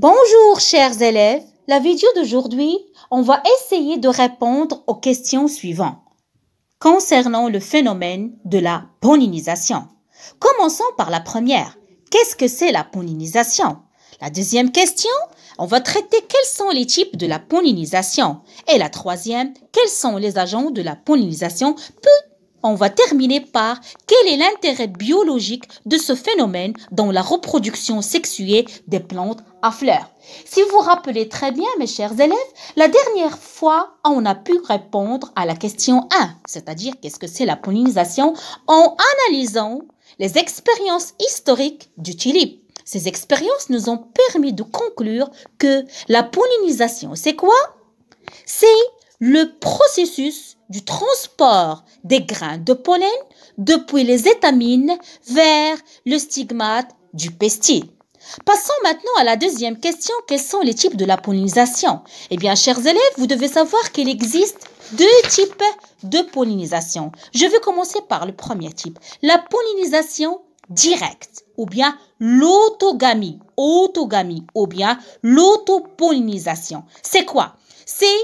Bonjour chers élèves, la vidéo d'aujourd'hui, on va essayer de répondre aux questions suivantes concernant le phénomène de la pollinisation. Commençons par la première. Qu'est-ce que c'est la pollinisation La deuxième question, on va traiter quels sont les types de la pollinisation. Et la troisième, quels sont les agents de la pollinisation, on va terminer par quel est l'intérêt biologique de ce phénomène dans la reproduction sexuée des plantes à fleurs. Si vous vous rappelez très bien, mes chers élèves, la dernière fois, on a pu répondre à la question 1, c'est-à-dire qu'est-ce que c'est la pollinisation, en analysant les expériences historiques du tulip. Ces expériences nous ont permis de conclure que la pollinisation, c'est quoi C'est le processus du transport des grains de pollen depuis les étamines vers le stigmate du pistil. Passons maintenant à la deuxième question, quels sont les types de la pollinisation Eh bien, chers élèves, vous devez savoir qu'il existe deux types de pollinisation. Je vais commencer par le premier type, la pollinisation directe ou bien l'autogamie, autogamie ou bien l'autopollinisation. C'est quoi C'est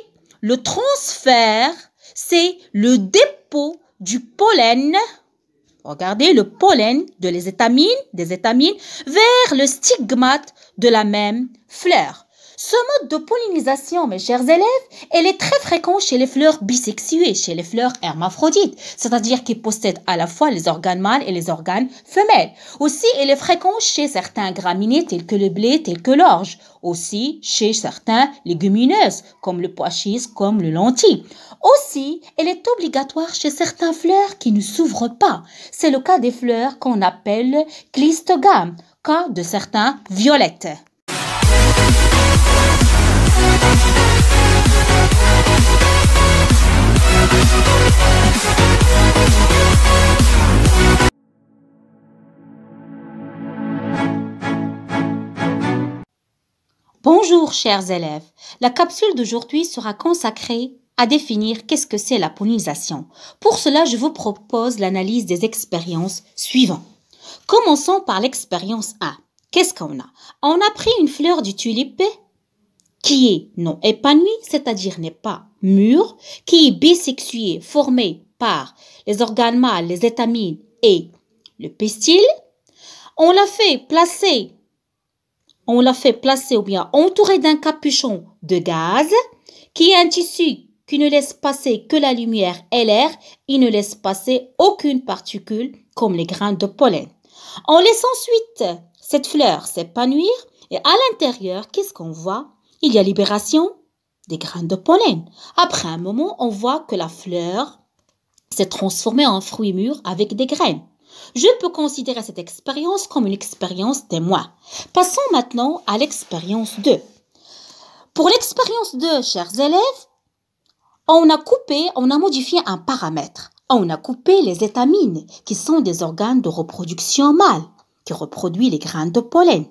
le transfert, c'est le dépôt du pollen. Regardez le pollen de les étamines, des étamines vers le stigmate de la même fleur. Ce mode de pollinisation, mes chers élèves, elle est très fréquent chez les fleurs bisexuées, chez les fleurs hermaphrodites, c'est-à-dire qui possèdent à la fois les organes mâles et les organes femelles. Aussi, elle est fréquente chez certains graminées tels que le blé, tels que l'orge. Aussi, chez certains légumineuses, comme le pois comme le lentille. Aussi, elle est obligatoire chez certaines fleurs qui ne s'ouvrent pas. C'est le cas des fleurs qu'on appelle clistogames, cas de certains violettes. Bonjour chers élèves, la capsule d'aujourd'hui sera consacrée à définir qu'est-ce que c'est la pollinisation. Pour cela, je vous propose l'analyse des expériences suivantes. Commençons par l'expérience A. Qu'est-ce qu'on a On a pris une fleur du tulipé qui est non épanouie, c'est-à-dire n'est pas mûre, qui est bisexuée, formée par les organes mâles, les étamines et le pistil. On l'a fait placer on l'a fait placer ou bien entouré d'un capuchon de gaz, qui est un tissu qui ne laisse passer que la lumière et l'air, il ne laisse passer aucune particule comme les grains de pollen. On laisse ensuite cette fleur s'épanouir et à l'intérieur, qu'est-ce qu'on voit Il y a libération des grains de pollen. Après un moment, on voit que la fleur s'est transformée en fruit mûr avec des graines. Je peux considérer cette expérience comme une expérience des mois. Passons maintenant à l'expérience 2. Pour l'expérience 2, chers élèves, on a coupé, on a modifié un paramètre. On a coupé les étamines, qui sont des organes de reproduction mâle, qui reproduisent les grains de pollen,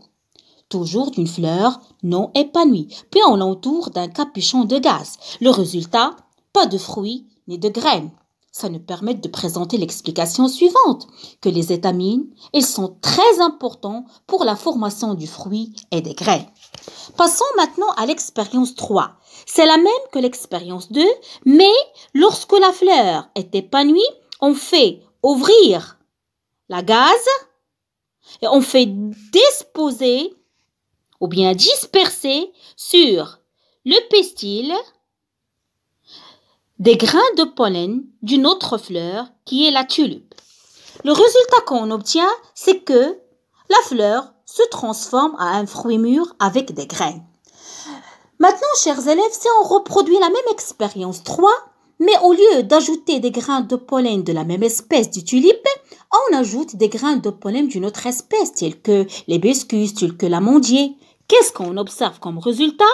toujours d'une fleur non épanouie. Puis on l'entoure d'un capuchon de gaz. Le résultat, pas de fruits ni de graines ça nous permet de présenter l'explication suivante, que les étamines, elles sont très importants pour la formation du fruit et des grains. Passons maintenant à l'expérience 3. C'est la même que l'expérience 2, mais lorsque la fleur est épanouie, on fait ouvrir la gaze et on fait disposer ou bien disperser sur le pestil des grains de pollen d'une autre fleur qui est la tulipe. Le résultat qu'on obtient, c'est que la fleur se transforme à un fruit mûr avec des grains. Maintenant, chers élèves, si on reproduit la même expérience 3, mais au lieu d'ajouter des grains de pollen de la même espèce du tulipe, on ajoute des grains de pollen d'une autre espèce, telle que l'hibiscus, tels que l'amandier. Qu'est-ce qu'on observe comme résultat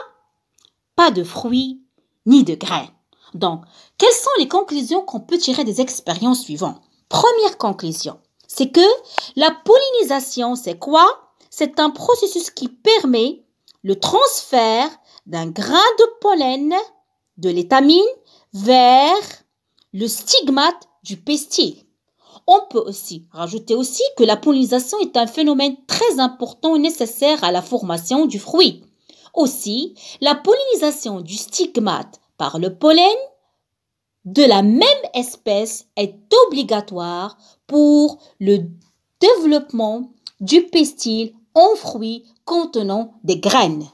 Pas de fruits ni de grains donc, quelles sont les conclusions qu'on peut tirer des expériences suivantes Première conclusion, c'est que la pollinisation, c'est quoi C'est un processus qui permet le transfert d'un grain de pollen de l'étamine vers le stigmate du pestil. On peut aussi rajouter aussi que la pollinisation est un phénomène très important et nécessaire à la formation du fruit. Aussi, la pollinisation du stigmate par le pollen de la même espèce est obligatoire pour le développement du pistil en fruits contenant des graines.